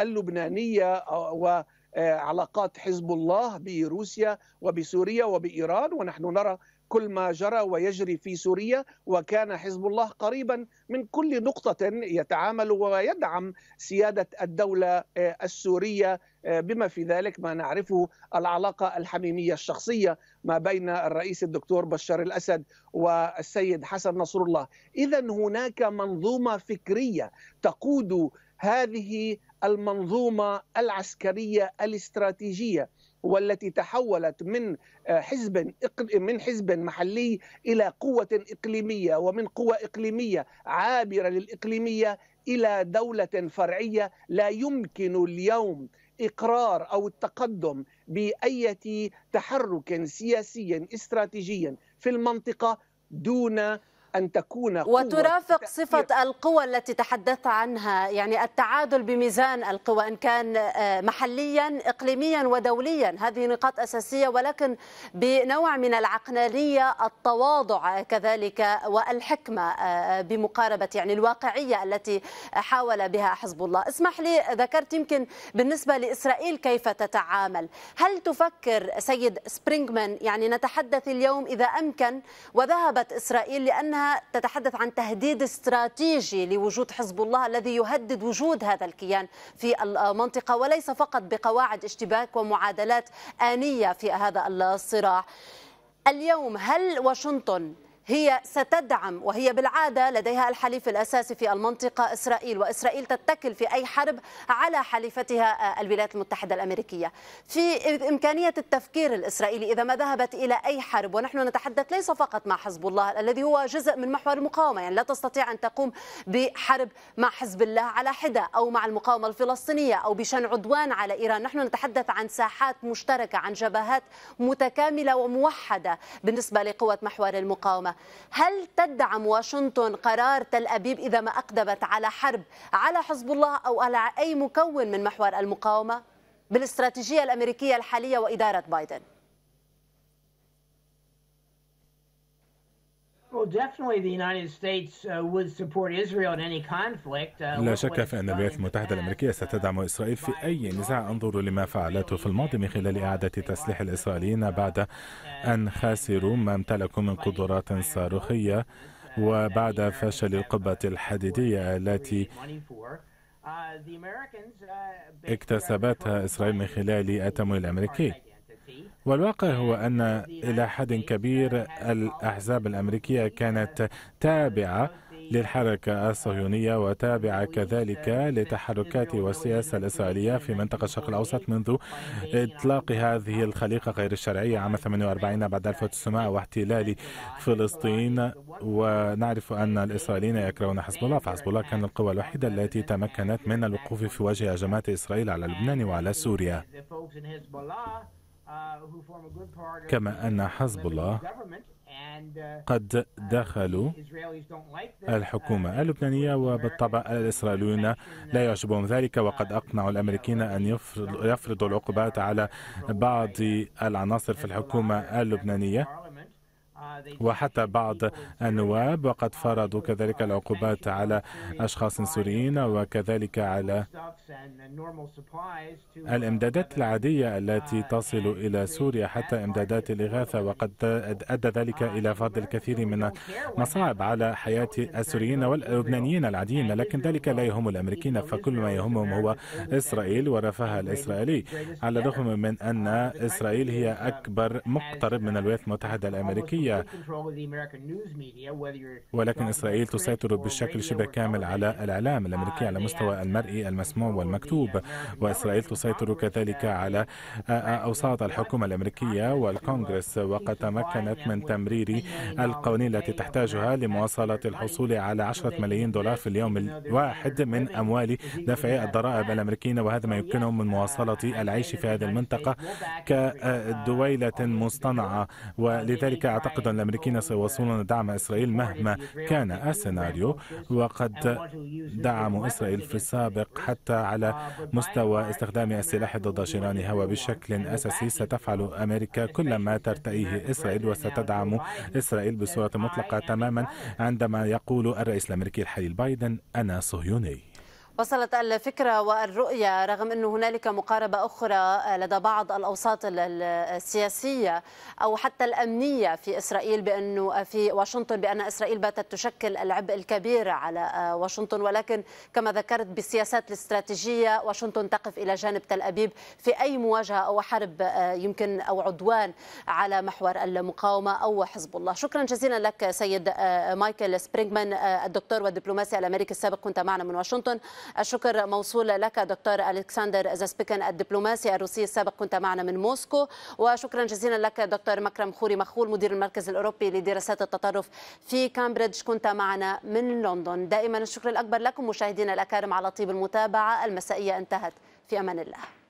اللبنانيه و آه، علاقات حزب الله بروسيا وبسوريا وبإيران ونحن نرى كل ما جرى ويجري في سوريا وكان حزب الله قريبا من كل نقطة يتعامل ويدعم سيادة الدولة آه، السورية آه، بما في ذلك ما نعرفه العلاقة الحميمية الشخصية ما بين الرئيس الدكتور بشار الأسد والسيد حسن نصر الله إذا هناك منظومة فكرية تقود هذه المنظومة العسكرية الاستراتيجية والتي تحولت من آه، حزب من حزب محلي الى قوه اقليميه ومن قوى اقليميه عابره للاقليميه الى دوله فرعيه لا يمكن اليوم اقرار او التقدم باي تحرك سياسي استراتيجي في المنطقه دون أن تكون وترافق صفة القوى التي تحدثت عنها يعني التعادل بميزان القوى إن كان آه، محليا إقليميا ودوليا هذه نقاط أساسية ولكن بنوع من العقلانية التواضع كذلك والحكمة آه، بمقاربة يعني الواقعية التي حاول بها حزب الله اسمح لي ذكرت يمكن بالنسبة لإسرائيل كيف تتعامل هل تفكر سيد سبرينغمان يعني نتحدث اليوم إذا أمكن وذهبت إسرائيل لأنها تتحدث عن تهديد استراتيجي لوجود حزب الله الذي يهدد وجود هذا الكيان في المنطقه وليس فقط بقواعد اشتباك ومعادلات انيه في هذا الصراع اليوم هل واشنطن هي ستدعم وهي بالعادة لديها الحليف الأساسي في المنطقة إسرائيل وإسرائيل تتكل في أي حرب على حليفتها آه، الولايات المتحدة الأمريكية في إمكانية التفكير الإسرائيلي إذا ما ذهبت إلى أي حرب ونحن نتحدث ليس فقط مع حزب الله الذي هو جزء من محور المقاومة يعني لا تستطيع أن تقوم بحرب مع حزب الله على حدة أو مع المقاومة الفلسطينية أو بشن عدوان على إيران نحن نتحدث عن ساحات مشتركة عن جبهات متكاملة وموحدة بالنسبة لقوة محور المقاومة هل تدعم واشنطن قرار تل أبيب إذا ما أقدمت على حرب على حزب الله أو على أي مكون من محور المقاومة بالاستراتيجية الأمريكية الحالية وإدارة بايدن؟ Well, definitely the United States uh, would support Israel in any conflict. Uh, لا شك في أن الولايات المتحدة الأمريكية ستدعم إسرائيل في أي نزاع انظروا لما فعلته في الماضي من خلال إعادة تسليح الإسرائيليين بعد أن خسروا ما امتلكوا من قدرات صاروخية وبعد فشل القبة الحديدية التي uh, اكتسبتها إسرائيل من خلال التمويل الأمريكي. والواقع هو أن إلى حد كبير الأحزاب الأمريكية كانت تابعة للحركة الصهيونية وتابعة كذلك لتحركات والسياسة الإسرائيلية في منطقة الشرق الأوسط منذ إطلاق هذه الخليقة غير الشرعية عام 48 بعد 1900 واحتلال فلسطين ونعرف أن الإسرائيليين يكرهون حزب الله فحزب الله كان القوى الوحيدة التي تمكنت من الوقوف في وجه هجمات إسرائيل على لبنان وعلى سوريا Uh, كما أن حزب الله uh, قد uh, دخلوا الحكومة اللبنانية وبالطبع الإسرائيليون لا يعجبهم ذلك وقد أقنعوا الامريكيين أن يفرضوا العقوبات على بعض العناصر في الحكومة اللبنانية وحتى بعض النواب وقد فرضوا كذلك العقوبات على أشخاص سوريين وكذلك على الإمدادات العادية التي تصل إلى سوريا حتى إمدادات الإغاثة وقد أدى ذلك إلى فرض الكثير من المصاعب على حياة السوريين واللبنانيين العاديين لكن ذلك لا يهم الأمريكيين فكل ما يهمهم هو إسرائيل ورفاهها الإسرائيلي على الرغم من أن إسرائيل هي أكبر مقترب من الولايات المتحدة الأمريكية ولكن إسرائيل تسيطر بشكل شبه كامل على الإعلام الأمريكي uh, على مستوى المرئي المسموع والمكتوب وإسرائيل تسيطر كذلك على أوساط الحكومة الأمريكية والكونغرس وقد تمكنت من تمرير القوانين التي تحتاجها لمواصلة الحصول على 10 ملايين دولار في اليوم الواحد من أموال دافعي الضرائب الأمريكيين وهذا ما oh, يمكنهم من uh, مواصلة العيش في هذه المنطقة كدويلة آه، uh, مصطنعة ولذلك أعتقد أعتقد أن الأمريكيين سيواصلون دعم إسرائيل مهما كان السيناريو وقد دعموا إسرائيل في السابق حتى على مستوى استخدام السلاح ضد جيرانها وبشكل أساسي ستفعل أمريكا كل ما ترتئيه إسرائيل وستدعم إسرائيل بصورة مطلقة تماما عندما يقول الرئيس الأمريكي الحالي بايدن أنا صهيوني وصلت الفكرة والرؤية رغم أن هنالك مقاربة أخرى آه، لدى بعض الأوساط السياسية أو حتى الأمنية في إسرائيل بأنه آه، في واشنطن بأن إسرائيل باتت تشكل العبء الكبير على آه، واشنطن ولكن كما ذكرت بالسياسات الاستراتيجية واشنطن تقف إلى جانب تل أبيب في أي مواجهة أو حرب يمكن أو عدوان على محور المقاومة أو حزب الله شكرا جزيلا لك سيد مايكل سبرينغمان الدكتور والدبلوماسي الأمريكي السابق كنت معنا من واشنطن الشكر موصول لك دكتور ألكسندر زاسبيكن الدبلوماسي الروسي السابق كنت معنا من موسكو وشكرا جزيلا لك دكتور مكرم خوري مخول مدير المركز الأوروبي لدراسات التطرف في كامبريدج كنت معنا من لندن دائما الشكر الأكبر لكم مشاهدينا الأكارم على طيب المتابعة المسائية انتهت في أمان الله